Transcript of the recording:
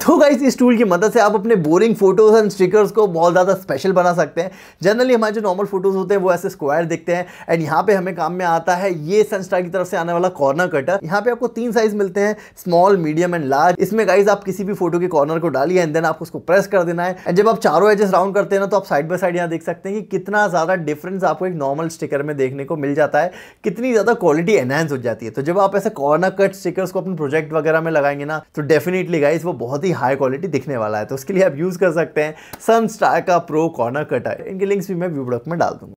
तो गाइज इस टूल की मदद से आप अपने बोरिंग फोटोज एंड स्टिकर्स को बहुत ज़्यादा स्पेशल बना सकते हैं जनरली हमारे जो नॉर्मल फोटोज होते हैं वो ऐसे स्क्वायर दिखते हैं एंड यहाँ पे हमें काम में आता है ये सनस्टार की तरफ से आने वाला कॉर्नर कटर यहाँ पे आपको तीन साइज मिलते हैं स्मॉल मीडियम एंड लार्ज इसमें गाइज आप किसी भी फोटो के कॉर्नर को डालिए एंड देन आपको उसको प्रेस कर देना है एंड जब आप चारों एजेस राउंड करते हैं ना तो आप साइड बाय साइड यहाँ देख सकते हैं कि कितना ज़्यादा डिफरेंस आपको एक नॉर्मल स्टिकर में देखने को मिल जाता है कितनी ज़्यादा क्वालिटी एनहेंस हो जाती है तो जब आप ऐसे कॉर्नर कट स्टिकर्स को अपने प्रोजेक्ट वगैरह में लगाएंगे ना तो डेफिनेटली गाइज वो बहुत बहुत ही हाई क्वालिटी दिखने वाला है तो उसके लिए आप यूज़ कर सकते हैं सन स्टार का प्रो कॉर्नर कटर इनके लिंक्स भी मैं व्यू ब्लॉक में डाल दूँगा